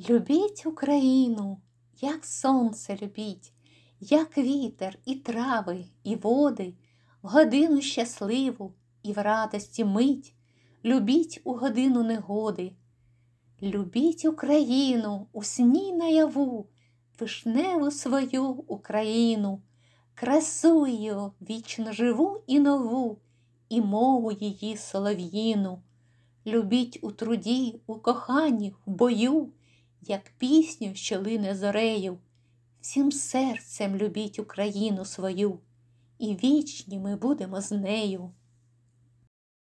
Любіть Україну, як сонце любіть, як вітер, і трави, і води, в годину щасливу і в радості мить, любіть у годину негоди. Любіть Україну, у сні наяву, вишневу свою Україну, красу її вічно живу і нову, і мову її солов'їну. Любіть у труді, у коханні, в бою як пісню, що лине зорею, всім серцем любіть Україну свою, і вічні ми будемо з нею.